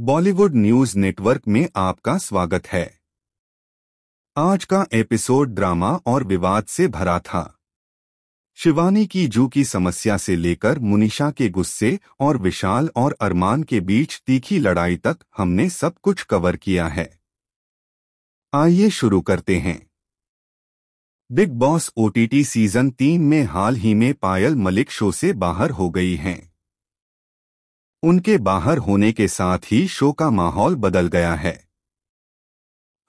Bollywood news network में आपका स्वागत है आज का एपिसोड ड्रामा और विवाद से भरा था शिवानी की जू की समस्या से लेकर मुनीषा के गुस्से और विशाल और अरमान के बीच तीखी लड़ाई तक हमने सब कुछ कवर किया है आइए शुरू करते हैं बिग बॉस ओटीटी सीजन तीन में हाल ही में पायल मलिक शो से बाहर हो गई हैं उनके बाहर होने के साथ ही शो का माहौल बदल गया है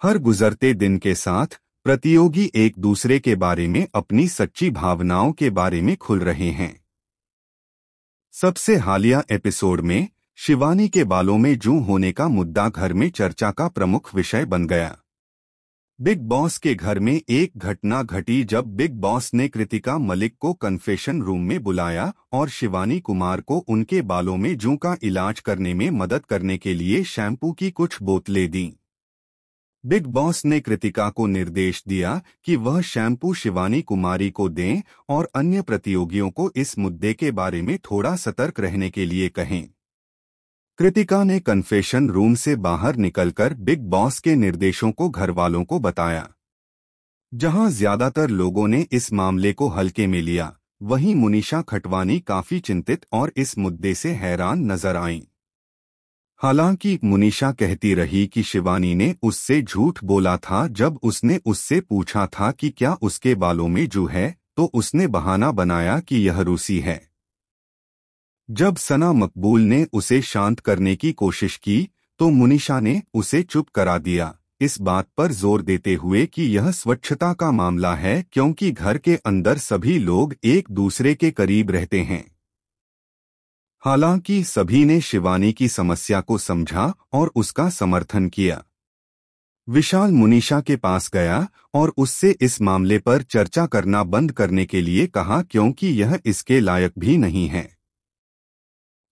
हर गुजरते दिन के साथ प्रतियोगी एक दूसरे के बारे में अपनी सच्ची भावनाओं के बारे में खुल रहे हैं सबसे हालिया एपिसोड में शिवानी के बालों में जू होने का मुद्दा घर में चर्चा का प्रमुख विषय बन गया बिग बॉस के घर में एक घटना घटी जब बिग बॉस ने कृतिका मलिक को कन्फेशन रूम में बुलाया और शिवानी कुमार को उनके बालों में जू का इलाज करने में मदद करने के लिए शैम्पू की कुछ बोतलें दीं बिग बॉस ने कृतिका को निर्देश दिया कि वह शैम्पू शिवानी कुमारी को दें और अन्य प्रतियोगियों को इस मुद्दे के बारे में थोड़ा सतर्क रहने के लिए कहें कृतिका ने कन्फेशन रूम से बाहर निकलकर बिग बॉस के निर्देशों को घर वालों को बताया जहां ज्यादातर लोगों ने इस मामले को हल्के में लिया वहीं मुनीषा खटवानी काफी चिंतित और इस मुद्दे से हैरान नजर आईं हालांकि मुनीषा कहती रही कि शिवानी ने उससे झूठ बोला था जब उसने उससे पूछा था कि क्या उसके बालों में जू है तो उसने बहाना बनाया कि यह रूसी है जब सना मकबूल ने उसे शांत करने की कोशिश की तो मुनिशा ने उसे चुप करा दिया इस बात पर जोर देते हुए कि यह स्वच्छता का मामला है क्योंकि घर के अंदर सभी लोग एक दूसरे के करीब रहते हैं हालांकि सभी ने शिवानी की समस्या को समझा और उसका समर्थन किया विशाल मुनीषा के पास गया और उससे इस मामले पर चर्चा करना बंद करने के लिए कहा क्योंकि यह इसके लायक भी नहीं है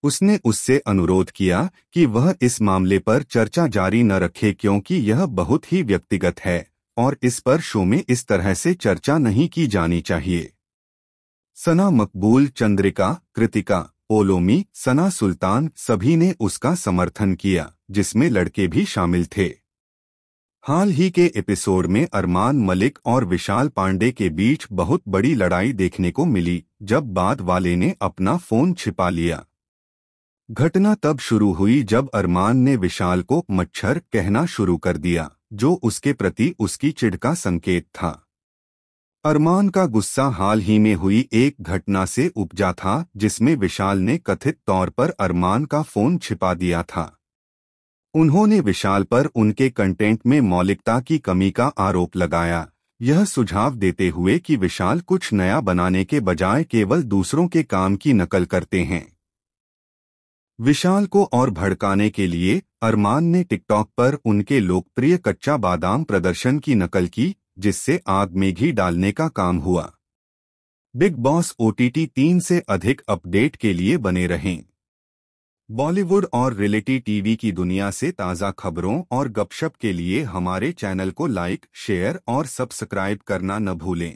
उसने उससे अनुरोध किया कि वह इस मामले पर चर्चा जारी न रखे क्योंकि यह बहुत ही व्यक्तिगत है और इस पर शो में इस तरह से चर्चा नहीं की जानी चाहिए सना मकबूल चंद्रिका कृतिका ओलोमी सना सुल्तान सभी ने उसका समर्थन किया जिसमें लड़के भी शामिल थे हाल ही के एपिसोड में अरमान मलिक और विशाल पांडे के बीच बहुत बड़ी लड़ाई देखने को मिली जब बाद वाले ने अपना फोन छिपा लिया घटना तब शुरू हुई जब अरमान ने विशाल को मच्छर कहना शुरू कर दिया जो उसके प्रति उसकी चिढ़ का संकेत था अरमान का गुस्सा हाल ही में हुई एक घटना से उपजा था जिसमें विशाल ने कथित तौर पर अरमान का फोन छिपा दिया था उन्होंने विशाल पर उनके कंटेंट में मौलिकता की कमी का आरोप लगाया यह सुझाव देते हुए कि विशाल कुछ नया बनाने के बजाय केवल दूसरों के काम की नकल करते हैं विशाल को और भड़काने के लिए अरमान ने टिकटॉक पर उनके लोकप्रिय कच्चा बादाम प्रदर्शन की नकल की जिससे आग में घी डालने का काम हुआ बिग बॉस ओटीटी तीन से अधिक अपडेट के लिए बने रहें बॉलीवुड और रियलिटी टीवी की दुनिया से ताज़ा खबरों और गपशप के लिए हमारे चैनल को लाइक शेयर और सब्सक्राइब करना न भूलें